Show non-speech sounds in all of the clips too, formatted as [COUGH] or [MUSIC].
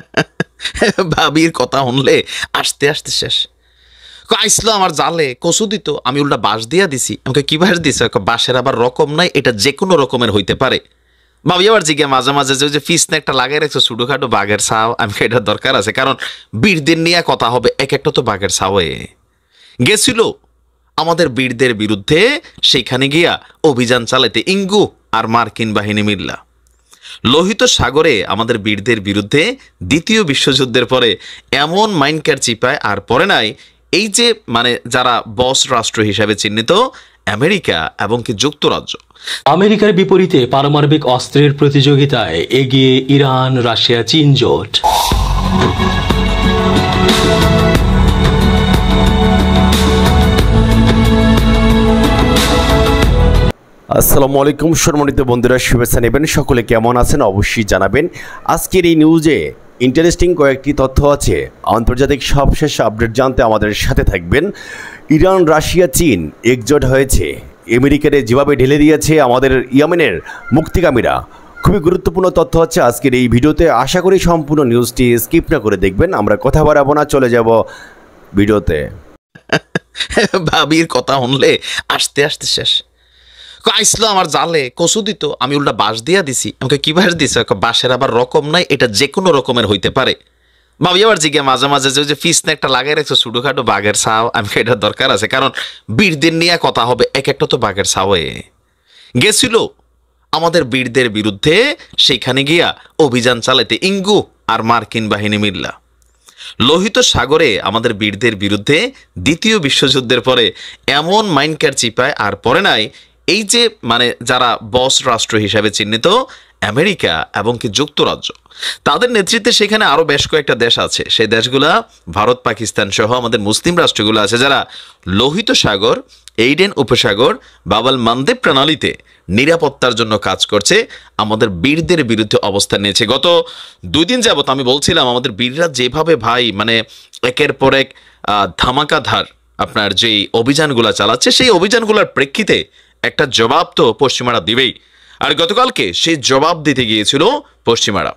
[LAUGHS] ভাবির কথা শুনলে আসতে আসতে শেষ আইসলো আমার জালে কসু দিত আমি উল্টা বাঁশ দিয়া দিছি আমাকে কি বাঁশ দিছে বাঁশের আবার রকম নাই এটা যে কোনো রকমের হইতে পারে ভাবি আবার জিগে মাঝে মাঝে যে যে ফিস না একটা লাগিয়ে রাখছো খাটো বাঘের সাও আমি এটা দরকার আছে কারণ বীরদের নিয়ে কথা হবে এক একটা তো বাঘের সাওয়ে গেছিল আমাদের বীরদের বিরুদ্ধে সেইখানে গিয়া অভিযান চালাইতে ইঙ্গু আর মার্কিন বাহিনী মিল্লা লোহিত সাগরে আমাদের বীরদের বিরুদ্ধে দ্বিতীয় বিশ্বযুদ্ধের পরে এমন মাইনকার চিপায় আর পরে নাই এই যে মানে যারা বস রাষ্ট্র হিসাবে চিহ্নিত আমেরিকা এবং কি যুক্তরাজ্য আমেরিকার বিপরীতে পারমাণবিক অস্ত্রের প্রতিযোগিতায় এগিয়ে ইরান রাশিয়া চীন জোট আসসালামু আলাইকুম সম্মানিত বন্ধুরা শুভেচ্ছা নেবেন সকলে কেমন আছেন অবশ্যই জানাবেন আজকের এই নিউজে ইন্টারেস্টিং কয়েকটি তথ্য আছে আন্তর্জাতিক সবশেষ আপডেট জানতে আমাদের সাথে থাকবেন ইরান রাশিয়া চীন একজোট হয়েছে আমেরিকার যেভাবে ঢেলে দিয়েছে আমাদের ইয়ামেনের মুক্তিকামীরা খুবই গুরুত্বপূর্ণ তথ্য হচ্ছে আজকের এই ভিডিওতে আশা করি সম্পূর্ণ নিউজটি স্কিপ না করে দেখবেন আমরা কথা বাড়াবো না চলে যাব ভিডিওতে [LAUGHS] ভাবির কথা শুনলে আসতে আসতে শেষ আইসলো আমার জালে কচু দিত আমি উল্টা বাঁশ দিয়া দিছি আমাকে কি বাঁশ দিছে বাঁশের আবার রকম নাই এটা যে কোনো রকমের হইতে পারে ভাবি আবার জিগে মাঝে মাঝে যে ফিস না একটা লাগাই রাখছো ছোটোখাটো বাঘের ছাও আমি এটা দরকার আছে কারণ বীর দিন নিয়ে কথা হবে এক একটা তো বাঘের ছাওয়ে গেছিল আমাদের বীরদের বিরুদ্ধে সেইখানে গিয়া অভিযান চালাইতে ইঙ্গু আর মার্কিন বাহিনী মিল্লা লোহিত সাগরে আমাদের বীরদের বিরুদ্ধে দ্বিতীয় বিশ্বযুদ্ধের পরে এমন মাইনকার চিপায় আর পরে নাই এই যে মানে যারা বস রাষ্ট্র হিসাবে চিহ্নিত আমেরিকা এবং কি যুক্তরাজ্য তাদের নেতৃত্বে সেখানে আরও বেশ কয়েকটা দেশ আছে সেই দেশগুলা ভারত পাকিস্তান সহ আমাদের মুসলিম রাষ্ট্রগুলো আছে যারা লোহিত সাগর এইডেন উপসাগর বাবাল মানদেব প্রণালীতে নিরাপত্তার জন্য কাজ করছে আমাদের বীরদের বিরুদ্ধে অবস্থান নিয়েছে গত দুই দিন যাবত আমি বলছিলাম আমাদের বীররা যেভাবে ভাই মানে একের পর এক ধামাকাধার আপনার যেই অভিযানগুলো চালাচ্ছে সেই অভিযানগুলোর প্রেক্ষিতে একটা জবাব তো পশ্চিমারা দিবেই আর গতকালকে সেই জবাব দিতে গিয়েছিল পশ্চিমারা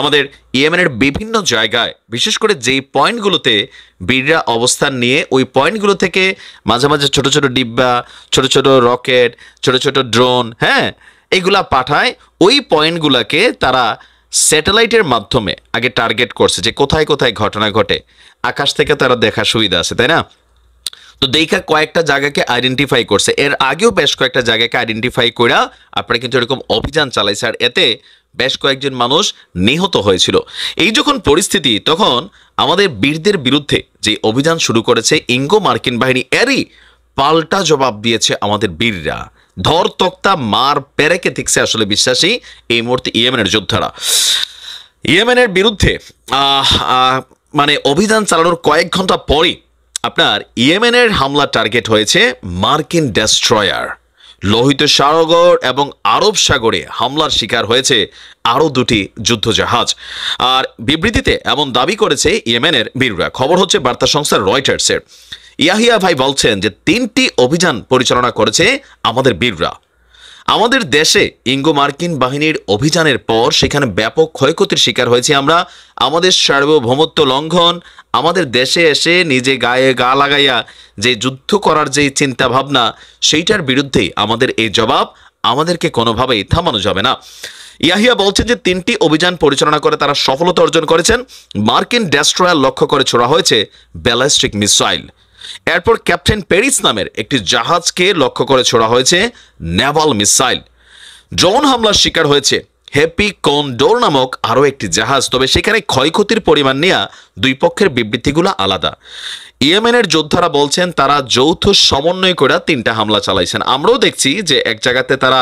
আমাদের ইয়েমেনের বিভিন্ন জায়গায় বিশেষ করে যেই পয়েন্টগুলোতে বীররা অবস্থান নিয়ে ওই পয়েন্টগুলো থেকে মাঝে মাঝে ছোট ছোট ডিব্বা ছোট ছোট রকেট ছোট ছোট ড্রোন হ্যাঁ এগুলা পাঠায় ওই পয়েন্টগুলোকে তারা স্যাটেলাইটের মাধ্যমে আগে টার্গেট করছে যে কোথায় কোথায় ঘটনা ঘটে আকাশ থেকে তারা দেখার সুবিধা আছে তাই না তো দেখা কয়েকটা জায়গাকে আইডেন্টিফাই করছে এর আগেও বেশ কয়েকটা জায়গাকে আইডেন্টিফাই করা আপনারা কিন্তু এরকম অভিযান চালাইছে আর এতে বেশ কয়েকজন মানুষ নিহত হয়েছিল এই যখন পরিস্থিতি তখন আমাদের বীরদের বিরুদ্ধে যে অভিযান শুরু করেছে ইঙ্গো মার্কিন বাহিনী এরই পাল্টা জবাব দিয়েছে আমাদের বীররা ধর তক্তা মার পেরেকে দেখছে আসলে বিশ্বাসী এই মুহূর্তে ইয়েমেনের যোদ্ধারা ইয়েমেনের বিরুদ্ধে মানে অভিযান চালানোর কয়েক ঘন্টা পরই আপনার এর হামলা টার্গেট হয়েছে মার্কিন ডেস্ট্রয়ার লোহিত সাগর এবং আরব সাগরে হামলার শিকার হয়েছে আরও দুটি যুদ্ধজাহাজ আর বিবৃতিতে এমন দাবি করেছে ইয়েমেনের বীররা খবর হচ্ছে বার্তা সংস্থা রয়টার্সের ইয়াহিয়া ভাই বলছেন যে তিনটি অভিযান পরিচালনা করেছে আমাদের বীররা আমাদের দেশে ইঙ্গো মার্কিন বাহিনীর অভিযানের পর সেখানে ব্যাপক ক্ষয়ক্ষতির শিকার হয়েছে আমরা আমাদের সার্বভৌমত্ব লঙ্ঘন আমাদের দেশে এসে নিজে গায়ে গা লাগাইয়া যে যুদ্ধ করার যে চিন্তা ভাবনা সেইটার বিরুদ্ধে আমাদের এই জবাব আমাদেরকে কোনোভাবেই থামানো যাবে না ইয়াহিয়া বলছেন যে তিনটি অভিযান পরিচালনা করে তারা সফলতা অর্জন করেছেন মার্কিন ডেস্ট্রয়াল লক্ষ্য করে ছোড়া হয়েছে ব্যালাস্টিক মিসাইল এরপর ক্যাপ্টেন প্যারিস নামের একটি জাহাজকে লক্ষ্য করে ছোড়া হয়েছে নেভাল মিসাইল ড্রোন হামলার শিকার হয়েছে হ্যাপি কনডোর নামক আরও একটি জাহাজ তবে সেখানে ক্ষয়ক্ষতির পরিমাণ নেয়া দুই পক্ষের বিবৃতিগুলো আলাদা ইয়েমেনের যোদ্ধারা বলছেন তারা যৌথ সমন্বয় করে তিনটা হামলা চালাইছেন আমরাও দেখছি যে এক জায়গাতে তারা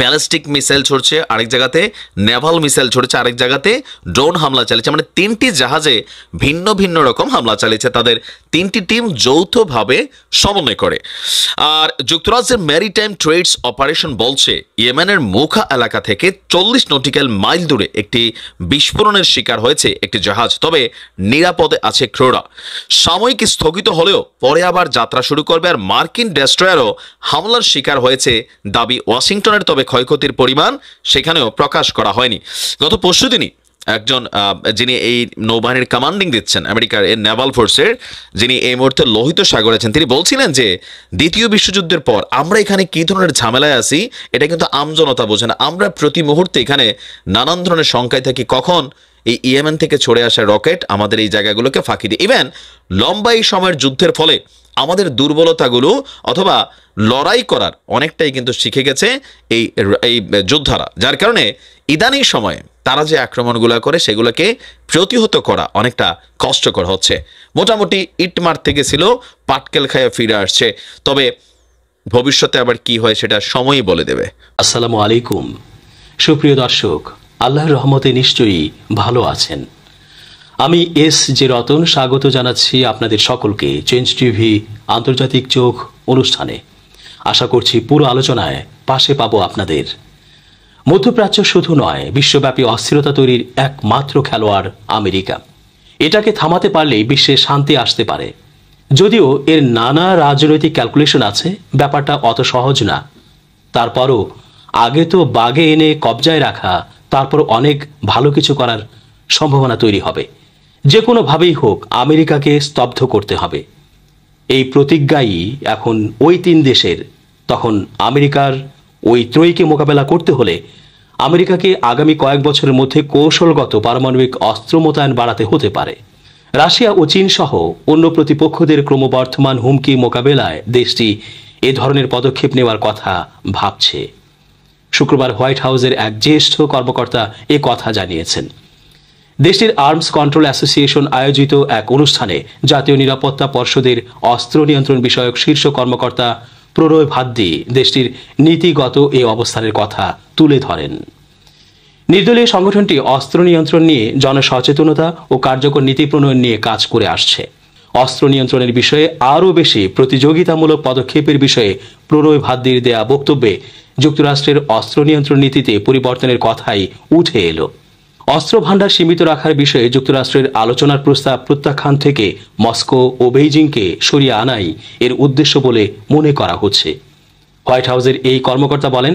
ব্যালিস্টিক মিসাইল ছড়ছে আরেক জায়গাতে নেভাল মিসাইল ছড়ছে আরেক জায়গাতে ড্রোন হামলা চালিয়েছে মানে তিনটি জাহাজে ভিন্ন ভিন্ন রকম হামলা চালিয়েছে তাদের তিনটি টিম যৌথভাবে সমন্বয় করে আর যুক্তরাজ্যের ম্যারিটাইম ট্রেডস অপারেশন বলছে ইয়েমেনের মুখা এলাকা থেকে চল্লিশ নটিক্যাল মাইল দূরে একটি বিস্ফোরণের শিকার হয়েছে একটি জাহাজ তবে নিরাপদে আছে ক্রোরা সাময়িক স্থগিত হলেও পরে আবার যাত্রা শুরু করবে আর মার্কিন ডেস্ট্রয়ারও হামলার শিকার হয়েছে দাবি ওয়াশিংটনের তবে তবে ক্ষয়ক্ষতির পরিমাণ সেখানেও প্রকাশ করা হয়নি গত পরশুদিনই একজন যিনি এই নৌবাহিনীর কমান্ডিং দিচ্ছেন আমেরিকার এর নেভাল ফোর্সের যিনি এই মুহূর্তে লোহিত সাগর আছেন তিনি বলছিলেন যে দ্বিতীয় বিশ্বযুদ্ধের পর আমরা এখানে কী ধরনের ঝামেলায় আছি এটা কিন্তু আমজনতা বোঝে না আমরা প্রতি মুহূর্তে এখানে নানান ধরনের সংখ্যায় থাকি কখন এই ইয়েমেন থেকে ছড়ে আসা রকেট আমাদের এই জায়গাগুলোকে ফাঁকি দিয়ে ইভেন লম্বা এই সময়ের যুদ্ধের ফলে আমাদের দুর্বলতাগুলো অথবা লড়াই করার অনেকটাই কিন্তু শিখে গেছে এই এই যোদ্ধারা যার কারণে ইদানিং সময়ে তারা যে আক্রমণগুলো করে সেগুলোকে প্রতিহত করা অনেকটা কষ্টকর হচ্ছে মোটামুটি ইটমার থেকে ছিল পাটকেল খায় ফিরে আসছে তবে ভবিষ্যতে আবার কি হয় সেটা সময়ই বলে দেবে আসসালামু আলাইকুম সুপ্রিয় দর্শক আল্লাহর রহমতে নিশ্চয়ই ভালো আছেন আমি এস জে রতন স্বাগত জানাচ্ছি আপনাদের সকলকে চেঞ্জ টিভি আন্তর্জাতিক চোখ অনুষ্ঠানে আশা করছি পুরো আলোচনায় পাশে পাবো আপনাদের মধ্যপ্রাচ্য শুধু নয় বিশ্বব্যাপী অস্থিরতা তৈরির একমাত্র খেলোয়াড় আমেরিকা এটাকে থামাতে পারলেই বিশ্বে শান্তি আসতে পারে যদিও এর নানা রাজনৈতিক ক্যালকুলেশন আছে ব্যাপারটা অত সহজ না তারপরও আগে তো বাগে এনে কবজায় রাখা তারপর অনেক ভালো কিছু করার সম্ভাবনা তৈরি হবে যে কোনোভাবেই হোক আমেরিকাকে স্তব্ধ করতে হবে এই প্রতিজ্ঞাই এখন ওই তিন দেশের তখন আমেরিকার ওই ত্রয়ীকে মোকাবেলা করতে হলে আমেরিকাকে আগামী কয়েক বছরের মধ্যে কৌশলগত পারমাণবিক অস্ত্র মোতায়েন বাড়াতে হতে পারে রাশিয়া ও চীন সহ অন্য প্রতিপক্ষদের ক্রমবর্ধমান হুমকি মোকাবেলায় দেশটি এ ধরনের পদক্ষেপ নেওয়ার কথা ভাবছে শুক্রবার হোয়াইট হাউসের এক জ্যেষ্ঠ কর্মকর্তা এ কথা জানিয়েছেন দেশটির আর্মস কন্ট্রোল অ্যাসোসিয়েশন আয়োজিত এক অনুষ্ঠানে জাতীয় নিরাপত্তা পর্ষদের অস্ত্র নিয়ন্ত্রণ বিষয়ক শীর্ষ কর্মকর্তা প্রণয় ভাদ্দি দেশটির নীতিগত এই অবস্থানের কথা তুলে ধরেন নির্দলীয় সংগঠনটি অস্ত্র নিয়ন্ত্রণ নিয়ে জনসচেতনতা ও কার্যকর নীতি প্রণয়ন নিয়ে কাজ করে আসছে অস্ত্র নিয়ন্ত্রণের বিষয়ে আরও বেশি প্রতিযোগিতামূলক পদক্ষেপের বিষয়ে প্রণয় ভাদ্দির দেয়া বক্তব্যে যুক্তরাষ্ট্রের অস্ত্র নিয়ন্ত্রণ নীতিতে পরিবর্তনের কথাই উঠে এলো অস্ত্র ভাণ্ডার সীমিত রাখার বিষয়ে যুক্তরাষ্ট্রের আলোচনার প্রস্তাব প্রত্যাখ্যান থেকে মস্কো ও বেইজিংকে সরিয়ে আনাই এর উদ্দেশ্য বলে মনে করা হচ্ছে হোয়াইট হাউসের এই কর্মকর্তা বলেন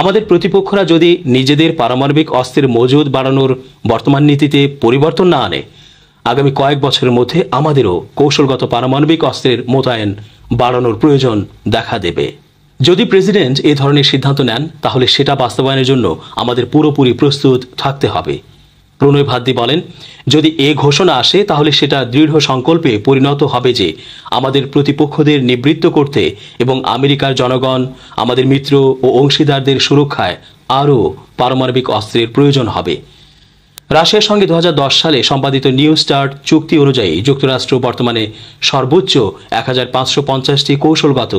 আমাদের প্রতিপক্ষরা যদি নিজেদের পারমাণবিক অস্ত্রের মজুদ বাড়ানোর বর্তমান নীতিতে পরিবর্তন না আনে আগামী কয়েক বছরের মধ্যে আমাদেরও কৌশলগত পারমাণবিক অস্ত্রের মোতায়েন বাড়ানোর প্রয়োজন দেখা দেবে যদি প্রেসিডেন্ট এ ধরনের সিদ্ধান্ত নেন তাহলে সেটা বাস্তবায়নের জন্য আমাদের পুরোপুরি প্রস্তুত থাকতে হবে প্রণয় ভাদ্দি বলেন যদি এ ঘোষণা আসে তাহলে সেটা দৃঢ় সংকল্পে পরিণত হবে যে আমাদের প্রতিপক্ষদের নিবৃত্ত করতে এবং আমেরিকার জনগণ আমাদের মিত্র ও অংশীদারদের সুরক্ষায় আরও পারমাণবিক অস্ত্রের প্রয়োজন হবে রাশিয়ার সঙ্গে দু সালে সম্পাদিত নিউ স্টার্ট চুক্তি অনুযায়ী যুক্তরাষ্ট্র বর্তমানে সর্বোচ্চ এক হাজার কৌশলগত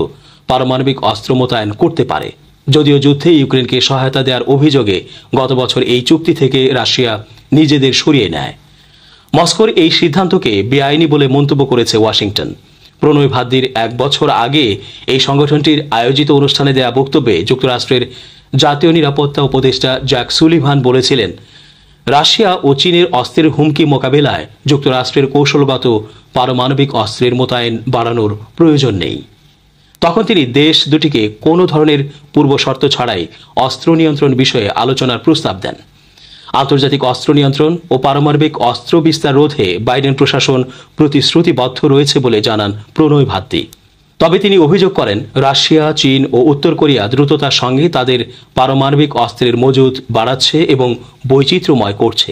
পারমাণবিক অস্ত্র মোতায়েন করতে পারে যদিও যুদ্ধে ইউক্রেনকে সহায়তা দেওয়ার অভিযোগে গত বছর এই চুক্তি থেকে রাশিয়া নিজেদের সরিয়ে নেয় মস্কোর এই সিদ্ধান্তকে বেআইনি বলে মন্তব্য করেছে ওয়াশিংটন প্রণয় ভাদ্দির এক বছর আগে এই সংগঠনটির আয়োজিত অনুষ্ঠানে দেয়া বক্তব্যে যুক্তরাষ্ট্রের জাতীয় নিরাপত্তা উপদেষ্টা জ্যাক সুলিভান বলেছিলেন রাশিয়া ও চীনের অস্ত্রের হুমকি মোকাবেলায় যুক্তরাষ্ট্রের কৌশলগত পারমাণবিক অস্ত্রের মোতায়েন বাড়ানোর প্রয়োজন নেই তখন তিনি দেশ দুটিকে কোনো ধরনের পূর্ব শর্ত ছাড়াই অস্ত্র নিয়ন্ত্রণ বিষয়ে আলোচনার প্রস্তাব দেন আন্তর্জাতিক অস্ত্র নিয়ন্ত্রণ ও পারমাণবিক অস্ত্র বিস্তার রোধে বাইডেন প্রশাসন প্রতিশ্রুতিবদ্ধ রয়েছে বলে জানান প্রণয় ভাতি তবে তিনি অভিযোগ করেন রাশিয়া চীন ও উত্তর কোরিয়া দ্রুততার সঙ্গে তাদের পারমাণবিক অস্ত্রের মজুদ বাড়াচ্ছে এবং বৈচিত্র্যময় করছে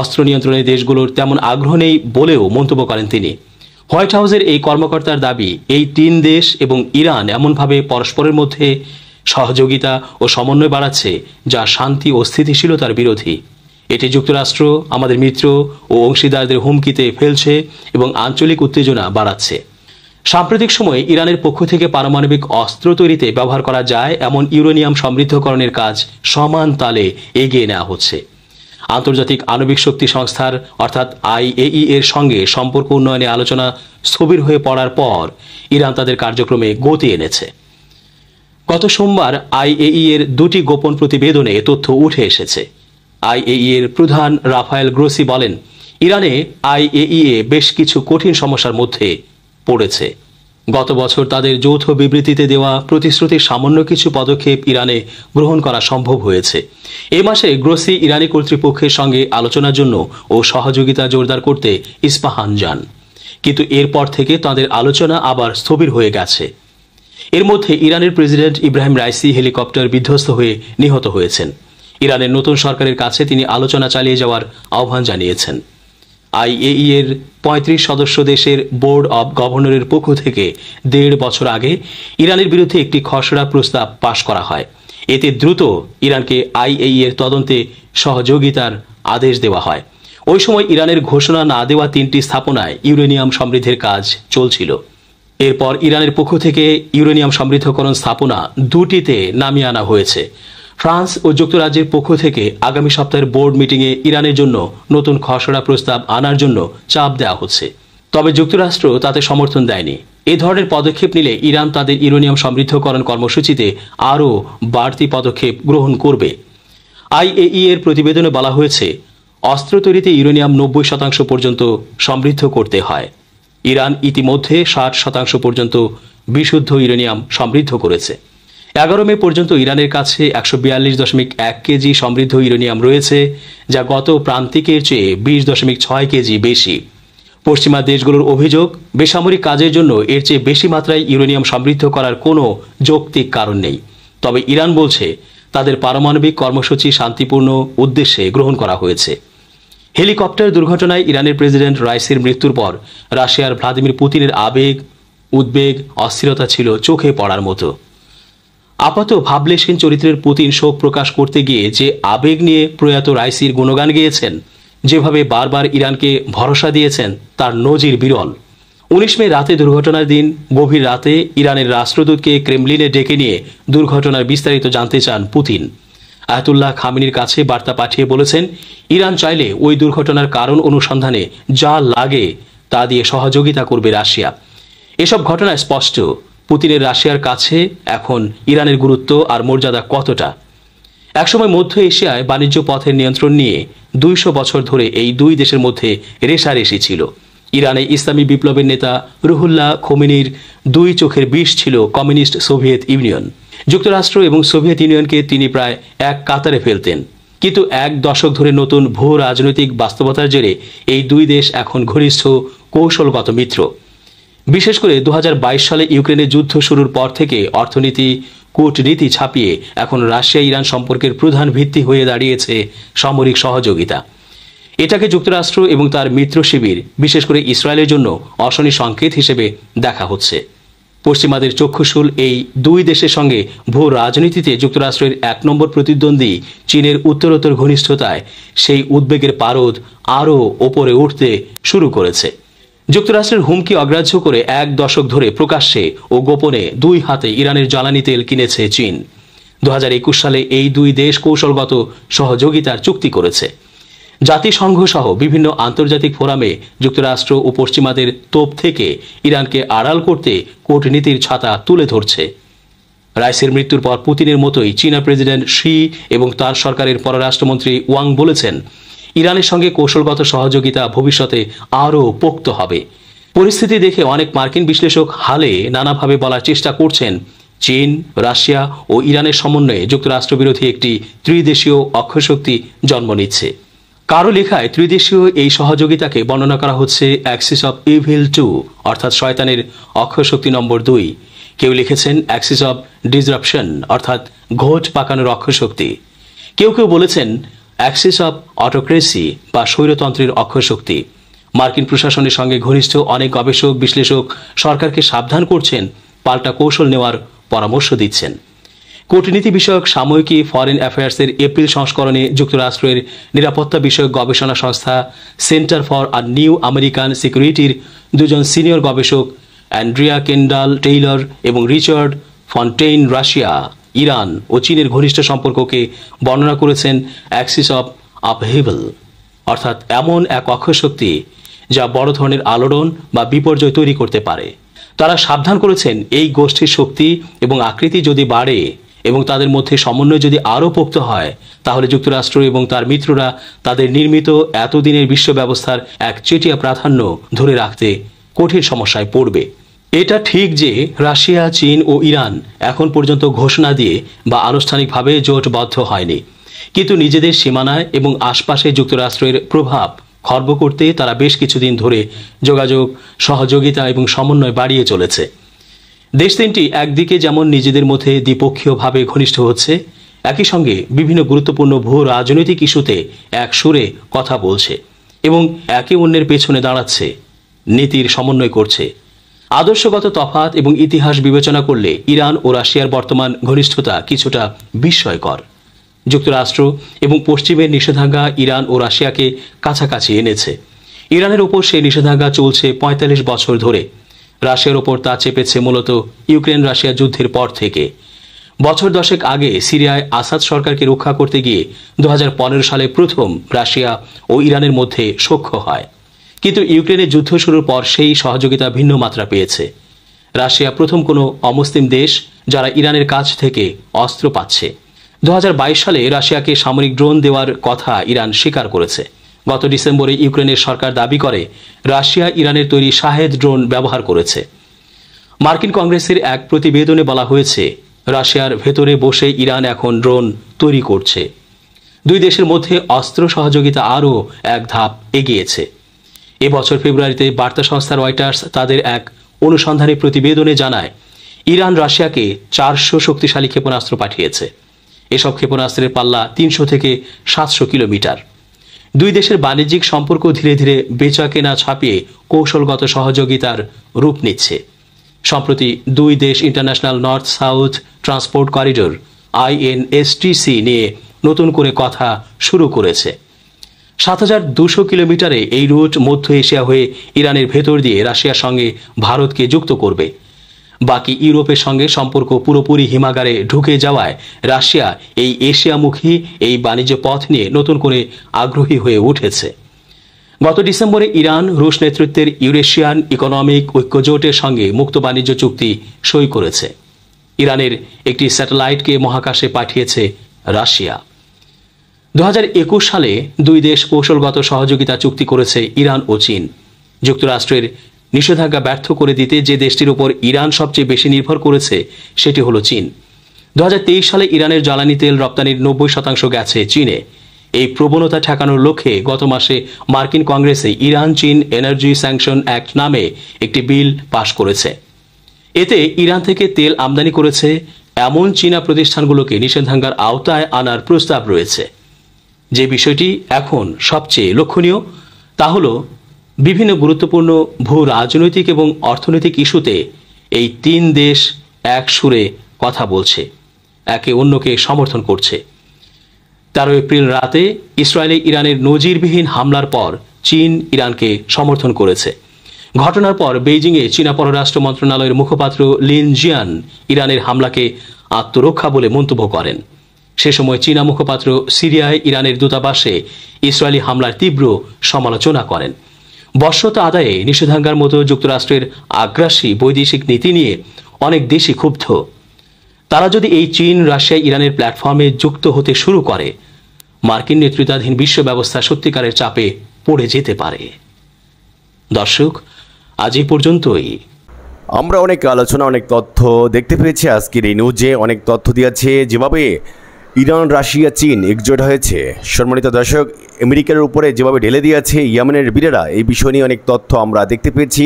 অস্ত্র নিয়ন্ত্রণে দেশগুলোর তেমন আগ্রহ নেই বলেও মন্তব্য করেন তিনি হোয়াইট হাউসের এই কর্মকর্তার দাবি এই তিন দেশ এবং ইরান এমনভাবে পরস্পরের মধ্যে সহযোগিতা ও সমন্বয় বাড়াচ্ছে যা শান্তি ও স্থিতিশীলতার বিরোধী এটি যুক্তরাষ্ট্র আমাদের মিত্র ও অংশীদারদের হুমকিতে ফেলছে এবং আঞ্চলিক উত্তেজনা বাড়াচ্ছে সাম্প্রতিক সময়ে ইরানের পক্ষ থেকে পারমাণবিক অস্ত্র তৈরিতে ব্যবহার করা যায় এমন ইউরেনিয়াম সমৃদ্ধকরণের কাজ সমান তালে এগিয়ে নেওয়া হচ্ছে আন্তর্জাতিক আণবিক শক্তি সংস্থার অর্থাৎ আইএই এর সঙ্গে সম্পর্ক উন্নয়নে আলোচনা স্থবির হয়ে পড়ার পর ইরান তাদের কার্যক্রমে গতি এনেছে গত সোমবার আইএই এর দুটি গোপন প্রতিবেদনে তথ্য উঠে এসেছে আইএই এর প্রধান রাফায়েল গ্রোসি বলেন ইরানে আইএইএ বেশ কিছু কঠিন সমস্যার মধ্যে পড়েছে গত বছর তাদের যৌথ বিবৃতিতে দেওয়া প্রতিশ্রুতির সামান্য কিছু পদক্ষেপ ইরানে গ্রহণ করা সম্ভব হয়েছে এ মাসে গ্রোসি ইরানি কর্তৃপক্ষের সঙ্গে আলোচনার জন্য ও সহযোগিতা জোরদার করতে ইস্পাহান যান কিন্তু এরপর থেকে তাদের আলোচনা আবার স্থবির হয়ে গেছে এর মধ্যে ইরানের প্রেসিডেন্ট ইব্রাহিম রাইসি হেলিকপ্টার বিধ্বস্ত হয়ে নিহত হয়েছেন ইরানের নতুন সরকারের কাছে তিনি আলোচনা চালিয়ে যাওয়ার আহ্বান জানিয়েছেন আইএই এর পঁয়ত্রিশ সদস্য দেশের বোর্ড অব গভর্নরের পক্ষ থেকে দেড় বছর আগে ইরানের বিরুদ্ধে একটি খসড়া প্রস্তাব পাশ করা হয় এতে দ্রুত ইরানকে আইএই এর তদন্তে সহযোগিতার আদেশ দেওয়া হয় ওই সময় ইরানের ঘোষণা না দেওয়া তিনটি স্থাপনায় ইউরেনিয়াম সমৃদ্ধির কাজ চলছিল এরপর ইরানের পক্ষ থেকে ইউরেনিয়াম সমৃদ্ধকরণ স্থাপনা দুটিতে নামিয়ে আনা হয়েছে ফ্রান্স ও যুক্তরাজ্যের পক্ষ থেকে আগামী সপ্তাহের বোর্ড মিটিংয়ে ইরানের জন্য নতুন খসড়া প্রস্তাব আনার জন্য চাপ দেওয়া হচ্ছে তবে যুক্তরাষ্ট্র তাতে সমর্থন দেয়নি এ ধরনের পদক্ষেপ নিলে ইরান তাদের ইউরেনিয়াম সমৃদ্ধকরণ কর্মসূচিতে আরও বাড়তি পদক্ষেপ গ্রহণ করবে আইএই এর প্রতিবেদনে বলা হয়েছে অস্ত্র তৈরিতে ইউরেনিয়াম নব্বই শতাংশ পর্যন্ত সমৃদ্ধ করতে হয় ইরান ইতিমধ্যে ষাট শতাংশ পর্যন্ত বিশুদ্ধ ইউরেনিয়াম সমৃদ্ধ করেছে এগারো মে পর্যন্ত ইরানের কাছে একশো বিয়াল্লিশ দশমিক এক কেজি সমৃদ্ধ ইউরেনিয়াম রয়েছে যা গত প্রান্তিকের চেয়ে বিশ দশমিক ছয় কেজি বেশি পশ্চিমা দেশগুলোর অভিযোগ বেসামরিক কাজের জন্য এর চেয়ে বেশি মাত্রায় ইউরেনিয়াম সমৃদ্ধ করার কোনো যৌক্তিক কারণ নেই তবে ইরান বলছে তাদের পারমাণবিক কর্মসূচি শান্তিপূর্ণ উদ্দেশ্যে গ্রহণ করা হয়েছে হেলিকপ্টার দুর্ঘটনায় ইরানের প্রেসিডেন্ট রাইসির মৃত্যুর পর রাশিয়ার ভ্লাদিমির পুতিনের আবেগ উদ্বেগ অস্থিরতা ছিল চোখে পড়ার মতো আপাত ভাবলেশহীন চরিত্রের প্রতি শোক প্রকাশ করতে গিয়ে যে আবেগ নিয়ে প্রয়াত রাইসির গুণগান গেয়েছেন যেভাবে বারবার ইরানকে ভরসা দিয়েছেন তার নজির বিরল উনিশ মে রাতে দুর্ঘটনার দিন গভীর রাতে ইরানের রাষ্ট্রদূতকে ক্রেমলিনে ডেকে নিয়ে দুর্ঘটনার বিস্তারিত জানতে চান পুতিন আয়াতুল্লাহ খামিনির কাছে বার্তা পাঠিয়ে বলেছেন ইরান চাইলে ওই দুর্ঘটনার কারণ অনুসন্ধানে যা লাগে তা দিয়ে সহযোগিতা করবে রাশিয়া এসব ঘটনা স্পষ্ট পুতিনের রাশিয়ার কাছে এখন ইরানের গুরুত্ব আর মর্যাদা কতটা একসময় মধ্য এশিয়ায় বাণিজ্য পথের নিয়ন্ত্রণ নিয়ে দুইশো বছর ধরে এই দুই দেশের মধ্যে রেশারেশি ছিল ইরানে ইসলামী বিপ্লবের নেতা রুহুল্লাহ খোমিনির দুই চোখের বিষ ছিল কমিউনিস্ট সোভিয়েত ইউনিয়ন যুক্তরাষ্ট্র এবং সোভিয়েত ইউনিয়নকে তিনি প্রায় এক কাতারে ফেলতেন কিন্তু এক দশক ধরে নতুন ভূ রাজনৈতিক বাস্তবতার জেরে এই দুই দেশ এখন ঘনিষ্ঠ কৌশলগত মিত্র বিশেষ করে দু সালে ইউক্রেনের যুদ্ধ শুরুর পর থেকে অর্থনীতি কূটনীতি ছাপিয়ে এখন রাশিয়া ইরান সম্পর্কের প্রধান ভিত্তি হয়ে দাঁড়িয়েছে সামরিক সহযোগিতা এটাকে যুক্তরাষ্ট্র এবং তার মিত্র শিবির বিশেষ করে ইসরায়েলের জন্য অশনি সংকেত হিসেবে দেখা হচ্ছে পশ্চিমাদের চক্ষুশূল এই দুই দেশের সঙ্গে ভূ রাজনীতিতে যুক্তরাষ্ট্রের এক নম্বর প্রতিদ্বন্দ্বী চীনের উত্তরোত্তর ঘনিষ্ঠতায় সেই উদ্বেগের পারদ আরও ওপরে উঠতে শুরু করেছে যুক্তরাষ্ট্রের হুমকি অগ্রাহ্য করে এক দশক ধরে প্রকাশ্যে ও গোপনে দুই হাতে ইরানের জ্বালানি তেল কিনেছে চীন দু সালে এই দুই দেশ কৌশলগত সহযোগিতার চুক্তি করেছে জাতিসংঘ সহ বিভিন্ন আন্তর্জাতিক ফোরামে যুক্তরাষ্ট্র ও পশ্চিমাদের তোপ থেকে ইরানকে আড়াল করতে কূটনীতির ছাতা তুলে ধরছে রাইসের মৃত্যুর পর পুতিনের মতোই চীনা প্রেসিডেন্ট শি এবং তার সরকারের পররাষ্ট্রমন্ত্রী ওয়াং বলেছেন ইরানের সঙ্গে কৌশলগত সহযোগিতা ভবিষ্যতে আরও পোক্ত হবে পরিস্থিতি দেখে অনেক মার্কিন বিশ্লেষক হালে নানাভাবে বলার চেষ্টা করছেন চীন রাশিয়া ও ইরানের সমন্বয়ে যুক্তরাষ্ট্রবিরোধী একটি ত্রিদেশীয় অক্ষশক্তি জন্ম নিচ্ছে কারো লেখায় ত্রিদেশীয় এই সহযোগিতাকে বর্ণনা করা হচ্ছে অ্যাক্সিস অফ ইভিল টু অর্থাৎ শয়তানের অক্ষশক্তি নম্বর দুই কেউ লিখেছেন অ্যাক্সিস অব ডিজরাপশন অর্থাৎ ঘোট পাকানোর অক্ষশক্তি কেউ কেউ বলেছেন অ্যাক্সিস অব অটোক্রেসি বা স্বৈরতন্ত্রের শক্তি মার্কিন প্রশাসনের সঙ্গে ঘনিষ্ঠ অনেক গবেষক বিশ্লেষক সরকারকে সাবধান করছেন পাল্টা কৌশল নেওয়ার পরামর্শ দিচ্ছেন কূটনীতি বিষয়ক সাময়িকী ফরেন অ্যাফেয়ার্সের এপ্রিল সংস্করণে যুক্তরাষ্ট্রের নিরাপত্তা বিষয়ক গবেষণা সংস্থা Center for a New American সিকিউরিটির দুজন সিনিয়র গবেষক অ্যান্ড্রিয়া কেন্ডাল টেইলর এবং রিচার্ড ফন্টেইন রাশিয়া ইরান ও চীনের ঘনিষ্ঠ সম্পর্ককে বর্ণনা করেছেন অ্যাক্সিস অফ আপহেভেল অর্থাৎ এমন এক অক্ষয় শক্তি যা বড় ধরনের আলোড়ন বা বিপর্যয় তৈরি করতে পারে তারা সাবধান করেছেন এই গোষ্ঠীর শক্তি এবং আকৃতি যদি বাড়ে এবং তাদের মধ্যে সমন্বয় যদি আরও পোক্ত হয় তাহলে যুক্তরাষ্ট্র এবং তার মিত্ররা তাদের নির্মিত এতদিনের বিশ্ব ব্যবস্থার এক চেটিয়া প্রাধান্য ধরে রাখতে কঠিন সমস্যায় পড়বে এটা ঠিক যে রাশিয়া চীন ও ইরান এখন পর্যন্ত ঘোষণা দিয়ে বা আনুষ্ঠানিকভাবে জোটবদ্ধ হয়নি কিন্তু নিজেদের সীমানায় এবং আশপাশে যুক্তরাষ্ট্রের প্রভাব খর্ব করতে তারা বেশ কিছুদিন ধরে যোগাযোগ সহযোগিতা এবং সমন্বয় বাড়িয়ে চলেছে দেশ তিনটি একদিকে যেমন নিজেদের মধ্যে দ্বিপক্ষীয়ভাবে ঘনিষ্ঠ হচ্ছে একই সঙ্গে বিভিন্ন গুরুত্বপূর্ণ ভূ রাজনৈতিক ইস্যুতে এক সুরে কথা বলছে এবং একে অন্যের পেছনে দাঁড়াচ্ছে নীতির সমন্বয় করছে আদর্শগত তফাত এবং ইতিহাস বিবেচনা করলে ইরান ও রাশিয়ার বর্তমান ঘনিষ্ঠতা কিছুটা বিস্ময়কর যুক্তরাষ্ট্র এবং পশ্চিমের নিষেধাজ্ঞা ইরান ও রাশিয়াকে কাছাকাছি এনেছে ইরানের ওপর সেই নিষেধাজ্ঞা চলছে ৪৫ বছর ধরে রাশিয়ার ওপর তা চেপেছে মূলত ইউক্রেন রাশিয়া যুদ্ধের পর থেকে বছর দশেক আগে সিরিয়ায় আসাদ সরকারকে রক্ষা করতে গিয়ে দু সালে প্রথম রাশিয়া ও ইরানের মধ্যে সখ্য হয় কিন্তু ইউক্রেনের যুদ্ধ শুরুর পর সেই সহযোগিতা ভিন্ন মাত্রা পেয়েছে রাশিয়া প্রথম কোনো অমুসলিম দেশ যারা ইরানের কাছ থেকে অস্ত্র পাচ্ছে দু সালে রাশিয়াকে সামরিক ড্রোন দেওয়ার কথা ইরান স্বীকার করেছে গত ডিসেম্বরে ইউক্রেনের সরকার দাবি করে রাশিয়া ইরানের তৈরি শাহেদ ড্রোন ব্যবহার করেছে মার্কিন কংগ্রেসের এক প্রতিবেদনে বলা হয়েছে রাশিয়ার ভেতরে বসে ইরান এখন ড্রোন তৈরি করছে দুই দেশের মধ্যে অস্ত্র সহযোগিতা আরও এক ধাপ এগিয়েছে এবছর ফেব্রুয়ারিতে বার্তা সংস্থা রয়টার্স তাদের এক অনুসন্ধানী প্রতিবেদনে জানায় ইরান রাশিয়াকে চারশো শক্তিশালী ক্ষেপণাস্ত্র পাঠিয়েছে এসব ক্ষেপণাস্ত্রের পাল্লা তিনশো থেকে সাতশো কিলোমিটার দুই দেশের বাণিজ্যিক সম্পর্ক ধীরে ধীরে বেচা কেনা ছাপিয়ে কৌশলগত সহযোগিতার রূপ নিচ্ছে সম্প্রতি দুই দেশ International North South Transport Corridor INSTC নিয়ে নতুন করে কথা শুরু করেছে সাত হাজার দুশো কিলোমিটারে এই রুট মধ্য এশিয়া হয়ে ইরানের ভেতর দিয়ে রাশিয়ার সঙ্গে ভারতকে যুক্ত করবে বাকি ইউরোপের সঙ্গে সম্পর্ক পুরোপুরি হিমাগারে ঢুকে যাওয়ায় রাশিয়া এই এশিয়ামুখী এই বাণিজ্য পথ নিয়ে নতুন করে আগ্রহী হয়ে উঠেছে গত ডিসেম্বরে ইরান রুশ নেতৃত্বের ইউরেশিয়ান ইকোনমিক ঐক্যজোটের সঙ্গে মুক্ত বাণিজ্য চুক্তি সই করেছে ইরানের একটি স্যাটেলাইটকে মহাকাশে পাঠিয়েছে রাশিয়া দু সালে দুই দেশ কৌশলগত সহযোগিতা চুক্তি করেছে ইরান ও চীন যুক্তরাষ্ট্রের নিষেধাজ্ঞা ব্যর্থ করে দিতে যে দেশটির উপর ইরান সবচেয়ে বেশি নির্ভর করেছে সেটি হলো চীন দু সালে ইরানের জ্বালানি তেল রপ্তানির নব্বই শতাংশ গেছে চীনে এই প্রবণতা ঠেকানোর লক্ষ্যে গত মাসে মার্কিন কংগ্রেসে ইরান চীন এনার্জি স্যাংশন অ্যাক্ট নামে একটি বিল পাশ করেছে এতে ইরান থেকে তেল আমদানি করেছে এমন চীনা প্রতিষ্ঠানগুলোকে নিষেধাজ্ঞার আওতায় আনার প্রস্তাব রয়েছে যে বিষয়টি এখন সবচেয়ে লক্ষণীয় তা হল বিভিন্ন গুরুত্বপূর্ণ ভূ রাজনৈতিক এবং অর্থনৈতিক ইস্যুতে এই তিন দেশ এক সুরে কথা বলছে একে অন্যকে সমর্থন করছে তেরো এপ্রিল রাতে ইসরায়েলে ইরানের নজিরবিহীন হামলার পর চীন ইরানকে সমর্থন করেছে ঘটনার পর বেইজিংয়ে চীনা পররাষ্ট্র মন্ত্রণালয়ের মুখপাত্র লিন জিয়ান ইরানের হামলাকে আত্মরক্ষা বলে মন্তব্য করেন সে সময় চীনা মুখপাত্র সিরিয়ায় ইরানের দূতাবাসে ইসরায়েলি হামলার তীব্র সমালোচনা করেন বর্ষতা আদায়ে নিষেধাজ্ঞার মতো যুক্তরাষ্ট্রের আগ্রাসী বৈদেশিক নীতি নিয়ে অনেক দেশই ক্ষুব্ধ তারা যদি এই চীন রাশিয়া ইরানের প্ল্যাটফর্মে যুক্ত হতে শুরু করে মার্কিন নেতৃত্বাধীন বিশ্ব ব্যবস্থা সত্যিকারের চাপে পড়ে যেতে পারে দর্শক আজ এই পর্যন্তই আমরা অনেক আলোচনা অনেক তথ্য দেখতে পেরেছি আজকের এই নিউজে অনেক তথ্য দিয়েছে যেভাবে ইরান রাশিয়া চীন একজোট হয়েছে সম্মানিত দর্শক আমেরিকার উপরে যেভাবে ঢেলে দিয়েছে ইয়ামেনের বীরেরা এই বিষয় নিয়ে অনেক তথ্য আমরা দেখতে পেয়েছি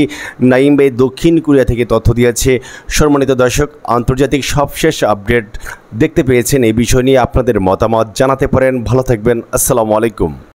নাইম দক্ষিণ কোরিয়া থেকে তথ্য দিয়েছে সম্মানিত দর্শক আন্তর্জাতিক সবশেষ আপডেট দেখতে পেয়েছেন এই বিষয় নিয়ে আপনাদের মতামত জানাতে পারেন ভালো থাকবেন আসসালামু আলাইকুম